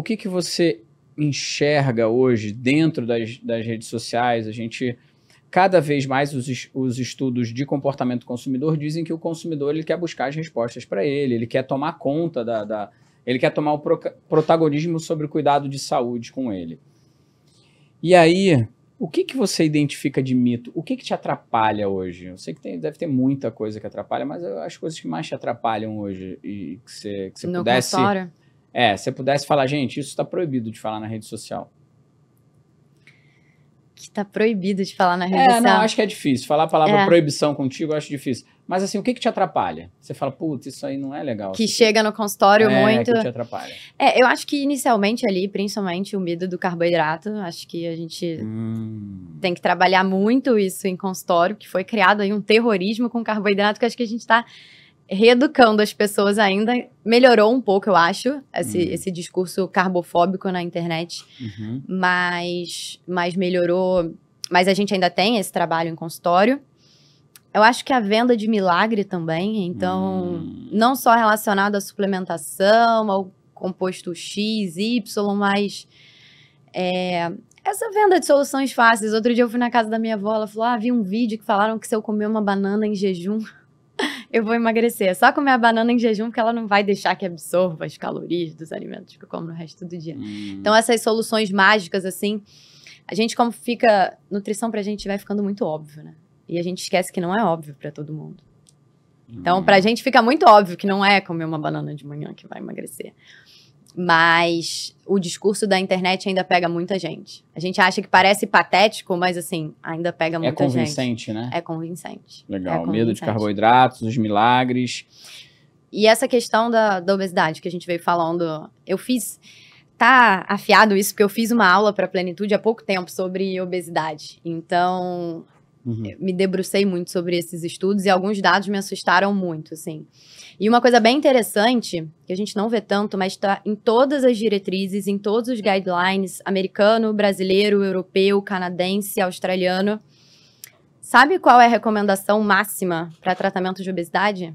o que, que você enxerga hoje dentro das, das redes sociais? A gente cada vez mais os, os estudos de comportamento do consumidor dizem que o consumidor ele quer buscar as respostas para ele, ele quer tomar conta da, da ele quer tomar o pro, protagonismo sobre o cuidado de saúde com ele. E aí, o que, que você identifica de mito? O que, que te atrapalha hoje? Eu sei que tem, deve ter muita coisa que atrapalha, mas as coisas que mais te atrapalham hoje e que você, que você no pudesse. Consultório. É, se você pudesse falar, gente, isso está proibido de falar na rede social. Que está proibido de falar na rede social. É, não, acho que é difícil. Falar a palavra é. proibição contigo, eu acho difícil. Mas assim, o que, que te atrapalha? Você fala, putz, isso aí não é legal. Que assim. chega no consultório é, muito. Que te atrapalha. É, eu acho que inicialmente ali, principalmente o medo do carboidrato, acho que a gente hum. tem que trabalhar muito isso em consultório, que foi criado aí um terrorismo com carboidrato, que acho que a gente está reeducando as pessoas ainda. Melhorou um pouco, eu acho, esse, uhum. esse discurso carbofóbico na internet. Uhum. Mas, mas melhorou. Mas a gente ainda tem esse trabalho em consultório. Eu acho que a venda de milagre também, então, uhum. não só relacionado à suplementação, ao composto X, Y, mas é, essa venda de soluções fáceis. Outro dia eu fui na casa da minha avó, ela falou: Ah, vi um vídeo que falaram que se eu comer uma banana em jejum, eu vou emagrecer. É só comer a banana em jejum, porque ela não vai deixar que absorva as calorias dos alimentos que eu como no resto do dia. Hum. Então, essas soluções mágicas, assim, a gente, como fica. Nutrição pra gente vai ficando muito óbvio, né? E a gente esquece que não é óbvio para todo mundo. Então, pra hum. gente fica muito óbvio que não é comer uma banana de manhã que vai emagrecer. Mas o discurso da internet ainda pega muita gente. A gente acha que parece patético, mas assim, ainda pega é muita gente. É convincente, gente. né? É convincente. Legal. É convincente. Medo de carboidratos, os milagres. E essa questão da, da obesidade que a gente veio falando, eu fiz tá afiado isso, porque eu fiz uma aula para plenitude há pouco tempo sobre obesidade. Então, Uhum. Me debrucei muito sobre esses estudos e alguns dados me assustaram muito, assim. E uma coisa bem interessante, que a gente não vê tanto, mas está em todas as diretrizes, em todos os guidelines, americano, brasileiro, europeu, canadense, australiano. Sabe qual é a recomendação máxima para tratamento de obesidade?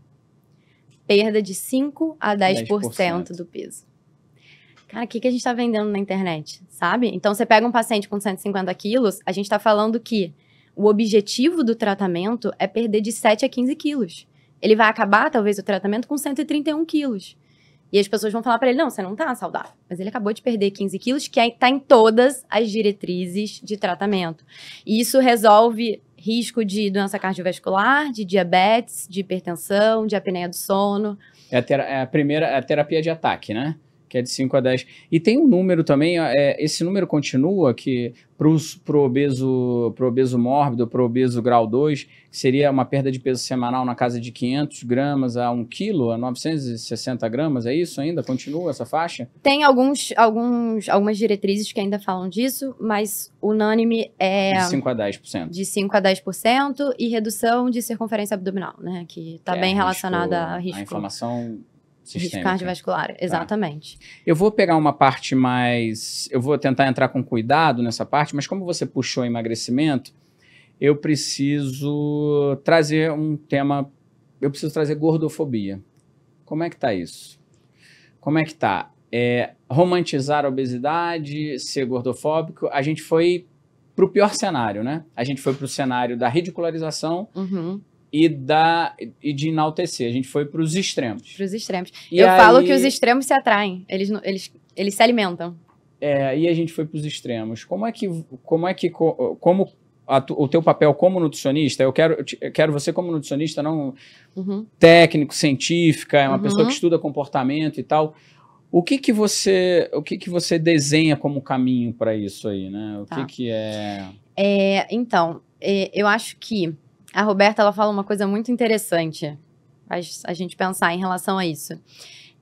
Perda de 5 a 10%, 10%. do peso. Cara, o que, que a gente está vendendo na internet, sabe? Então, você pega um paciente com 150 quilos, a gente está falando que o objetivo do tratamento é perder de 7 a 15 quilos. Ele vai acabar, talvez, o tratamento com 131 quilos. E as pessoas vão falar para ele: não, você não tá saudável. Mas ele acabou de perder 15 quilos, que está em todas as diretrizes de tratamento. E isso resolve risco de doença cardiovascular, de diabetes, de hipertensão, de apneia do sono. É a, é a primeira é a terapia de ataque, né? que é de 5 a 10. E tem um número também, é, esse número continua que para o obeso, pro obeso mórbido, para o obeso grau 2, seria uma perda de peso semanal na casa de 500 gramas a 1 quilo, a 960 gramas, é isso ainda? Continua essa faixa? Tem alguns, alguns, algumas diretrizes que ainda falam disso, mas unânime é... De 5 a 10%. De 5 a 10% e redução de circunferência abdominal, né? Que está é bem relacionada a risco... A inflamação Sistêmica. Risco cardiovascular, tá. exatamente. Tá. Eu vou pegar uma parte mais. Eu vou tentar entrar com cuidado nessa parte, mas como você puxou emagrecimento, eu preciso trazer um tema. Eu preciso trazer gordofobia. Como é que tá isso? Como é que tá? É, romantizar a obesidade, ser gordofóbico, a gente foi pro pior cenário, né? A gente foi pro cenário da ridicularização uhum e, da, e de enaltecer. A gente foi para os extremos. Para os extremos. E Eu aí... falo que os extremos se atraem, eles, eles, eles se alimentam. É, e a gente foi para os extremos. Como é que, como é que, como a, o teu papel como nutricionista, eu quero, eu quero você como nutricionista, não uhum. técnico, científica, é uma uhum. pessoa que uhum. estuda comportamento e tal. O que que você, o que que você desenha como caminho para isso aí, né? O tá. que que é... é então, é, eu acho que a Roberta ela fala uma coisa muito interessante, a gente pensar em relação a isso.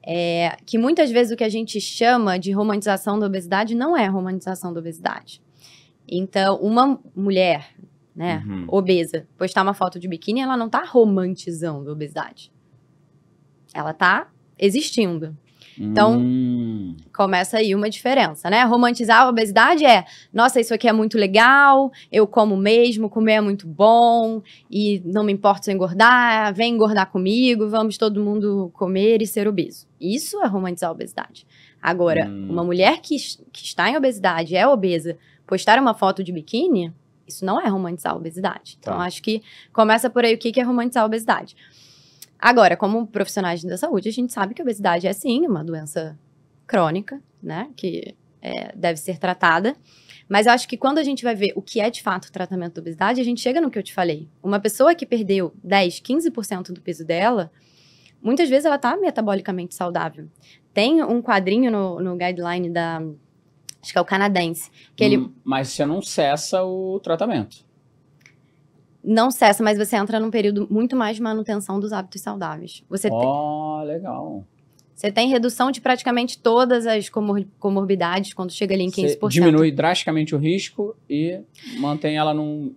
É, que muitas vezes o que a gente chama de romantização da obesidade não é romantização da obesidade. Então, uma mulher né, uhum. obesa, postar uma foto de biquíni, ela não está romantizando a obesidade. Ela está existindo. Então, hum. começa aí uma diferença, né? Romantizar a obesidade é, nossa, isso aqui é muito legal, eu como mesmo, comer é muito bom, e não me importo se eu engordar, vem engordar comigo, vamos todo mundo comer e ser obeso. Isso é romantizar a obesidade. Agora, hum. uma mulher que, que está em obesidade, é obesa, postar uma foto de biquíni, isso não é romantizar a obesidade. Então, tá. Então, acho que começa por aí o que é romantizar a obesidade. Agora, como profissionais da saúde, a gente sabe que a obesidade é sim uma doença crônica, né? Que é, deve ser tratada. Mas eu acho que quando a gente vai ver o que é de fato o tratamento da obesidade, a gente chega no que eu te falei. Uma pessoa que perdeu 10, 15% do peso dela, muitas vezes ela está metabolicamente saudável. Tem um quadrinho no, no guideline da acho que é o canadense. Que ele... Hum, mas você não cessa o tratamento não cessa, mas você entra num período muito mais de manutenção dos hábitos saudáveis. Você oh, tem... legal. Você tem redução de praticamente todas as comor comorbidades quando chega ali em 15%. Você diminui drasticamente o risco e mantém ela num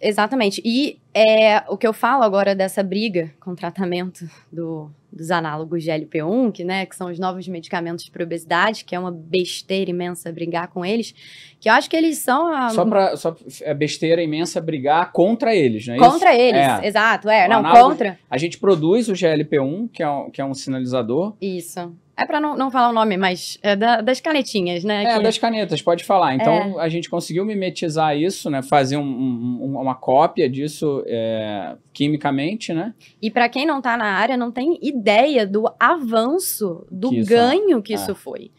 Exatamente. E é, o que eu falo agora dessa briga com o tratamento do, dos análogos GLP-1, que, né, que são os novos medicamentos para obesidade, que é uma besteira imensa brigar com eles, que eu acho que eles são a... Só para só é besteira imensa brigar contra eles, não é Contra isso? eles, é. exato, é, o não, análogo, contra. A gente produz o GLP-1, que é, um, que é um sinalizador. Isso. É para não, não falar o nome, mas é da, das canetinhas, né? É, que... das canetas, pode falar. Então, é. a gente conseguiu mimetizar isso, né? Fazer um, um, uma cópia disso é, quimicamente, né? E para quem não está na área, não tem ideia do avanço, do que é. ganho que é. isso foi.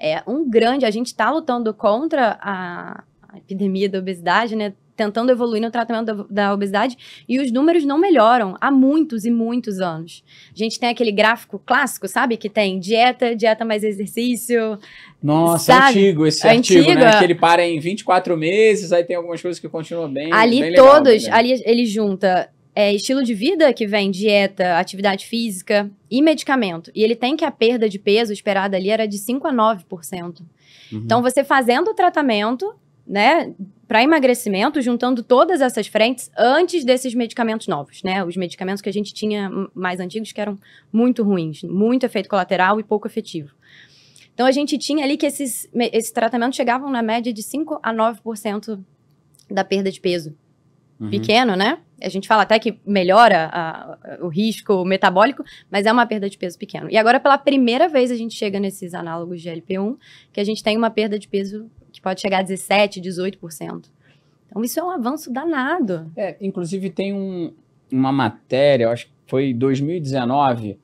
É um grande... A gente está lutando contra a, a epidemia da obesidade, né? tentando evoluir no tratamento da, obesidade e os números não melhoram há muitos e muitos anos. A gente tem aquele gráfico clássico, sabe? Que tem dieta, dieta mais exercício. Nossa, sabe? antigo esse Antiga. É artigo, né? Que ele para em 24 meses, aí tem algumas coisas que continuam bem. Ali bem legal, todos, né? ali ele junta é, estilo de vida, que vem dieta, atividade física e medicamento. E ele tem que a perda de peso esperada ali era de 5 a 9%. Uhum. Então, você fazendo o tratamento, né, para emagrecimento, juntando todas essas frentes antes desses medicamentos novos, né? Os medicamentos que a gente tinha mais antigos que eram muito ruins, muito efeito colateral e pouco efetivo. Então a gente tinha ali que esses, esses tratamentos chegavam na média de 5 a 9% da perda de peso. Uhum. Pequeno, né? A gente fala até que melhora a, o risco metabólico, mas é uma perda de peso pequeno. E agora, pela primeira vez, a gente chega nesses análogos de LP1, que a gente tem uma perda de peso que pode chegar a 17%, 18%. Então, isso é um avanço danado. É, inclusive, tem um, uma matéria, acho que foi 2019,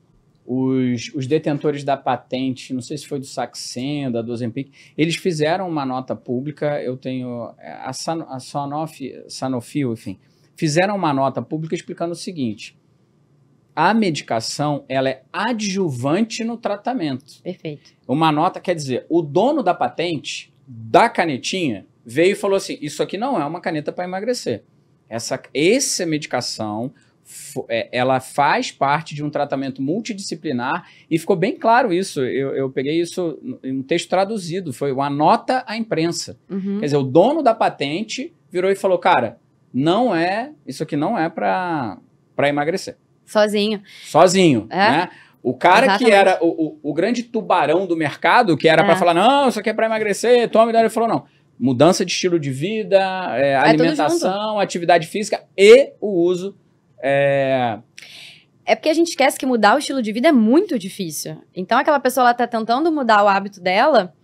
os, os, detentores da patente, não sei se foi do Saxenda, da Dozempic, eles fizeram uma nota pública, eu tenho é, a, San, a Sanofi, enfim, fizeram uma nota pública explicando o seguinte: a medicação ela é adjuvante no tratamento. Perfeito. Uma nota quer dizer, o dono da patente da canetinha veio e falou assim: isso aqui não é uma caneta para emagrecer. Essa, essa medicação é, ela faz parte de um tratamento multidisciplinar e ficou bem claro isso. Eu, eu peguei isso em um texto traduzido, foi uma nota à imprensa. Uhum. Quer dizer, o dono da patente virou e falou: cara, não é, isso aqui não é para emagrecer. Sozinho. Sozinho, é. né? O cara Exatamente. que era o, o, o, grande tubarão do mercado, que era é. para falar, não, isso aqui é para emagrecer, toma, ele falou, não. Mudança de estilo de vida, é, é alimentação, atividade física e o uso é... é... porque a gente esquece que mudar o estilo de vida é muito difícil. Então, aquela pessoa, ela tá tentando mudar o hábito dela,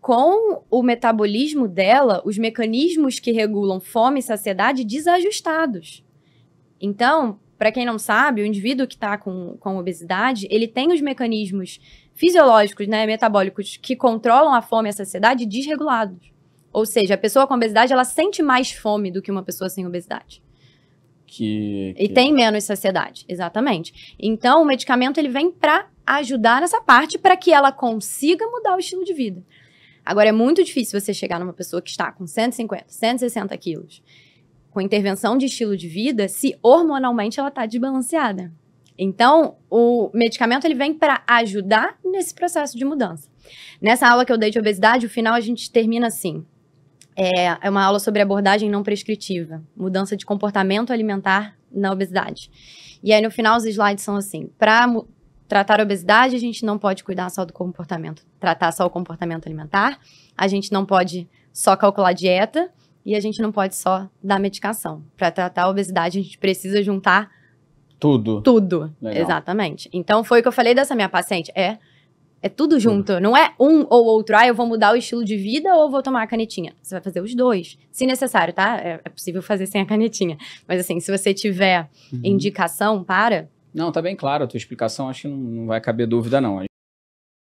com o metabolismo dela, os mecanismos que regulam fome e saciedade desajustados. Então, para quem não sabe, o indivíduo que está com, com obesidade, ele tem os mecanismos fisiológicos, né, metabólicos, que controlam a fome e a saciedade desregulados. Ou seja, a pessoa com obesidade, ela sente mais fome do que uma pessoa sem obesidade. Que, que... E tem menos saciedade, exatamente. Então, o medicamento, ele vem para ajudar nessa parte, para que ela consiga mudar o estilo de vida. Agora, é muito difícil você chegar numa pessoa que está com 150, 160 quilos, com intervenção de estilo de vida, se hormonalmente ela está desbalanceada. Então, o medicamento ele vem para ajudar nesse processo de mudança. Nessa aula que eu dei de obesidade, o final a gente termina assim. É, é uma aula sobre abordagem não prescritiva, mudança de comportamento alimentar na obesidade. E aí, no final, os slides são assim: para Tratar a obesidade, a gente não pode cuidar só do comportamento, tratar só o comportamento alimentar, a gente não pode só calcular dieta e a gente não pode só dar medicação. Para tratar a obesidade, a gente precisa juntar tudo. Tudo. Legal. Exatamente. Então foi o que eu falei dessa minha paciente, é é tudo junto, tudo. não é um ou outro. Ah, eu vou mudar o estilo de vida ou vou tomar a canetinha. Você vai fazer os dois, se necessário, tá? É, é possível fazer sem a canetinha. Mas assim, se você tiver uhum. indicação para, não, tá bem claro a tua explicação, acho que não, não vai caber dúvida, não.